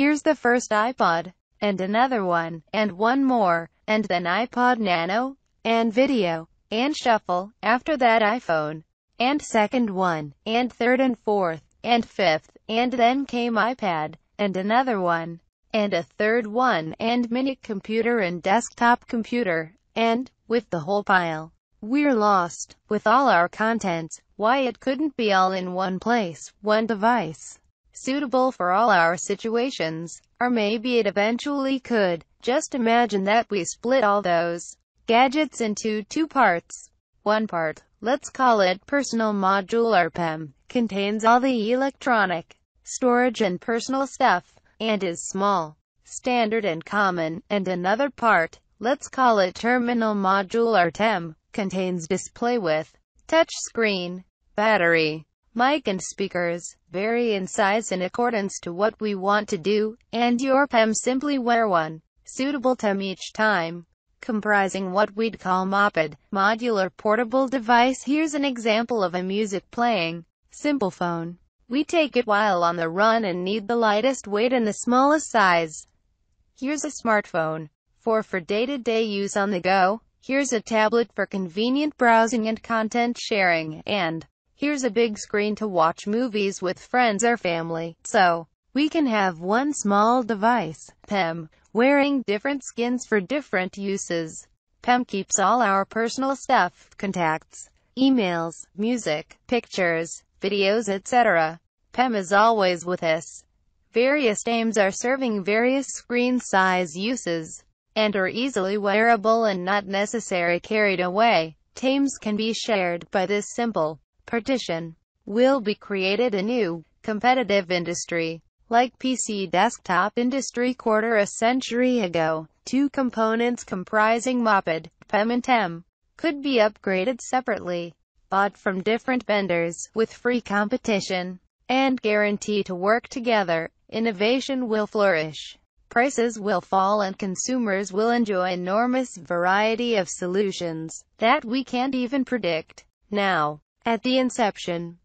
Here's the first iPod, and another one, and one more, and then iPod Nano, and video, and shuffle, after that iPhone, and second one, and third and fourth, and fifth, and then came iPad, and another one, and a third one, and mini computer and desktop computer, and, with the whole pile, we're lost, with all our contents, why it couldn't be all in one place, one device suitable for all our situations, or maybe it eventually could. Just imagine that we split all those gadgets into two parts. One part, let's call it personal module or PEM, contains all the electronic storage and personal stuff, and is small, standard and common, and another part, let's call it terminal module or TEM, contains display with touch screen, battery, mic and speakers, vary in size in accordance to what we want to do, and your PEM simply wear one, suitable to each time, comprising what we'd call MOPED, modular portable device. Here's an example of a music playing, simple phone. We take it while on the run and need the lightest weight and the smallest size. Here's a smartphone. For for day-to-day -day use on the go, here's a tablet for convenient browsing and content sharing, and Here's a big screen to watch movies with friends or family, so we can have one small device, PEM, wearing different skins for different uses. PEM keeps all our personal stuff, contacts, emails, music, pictures, videos etc. PEM is always with us. Various names are serving various screen size uses and are easily wearable and not necessary carried away. Tames can be shared by this simple partition will be created a new, competitive industry. Like PC desktop industry quarter a century ago, two components comprising Moped, PEM and TEM, could be upgraded separately, bought from different vendors, with free competition, and guarantee to work together, innovation will flourish. Prices will fall and consumers will enjoy enormous variety of solutions that we can't even predict now. At the inception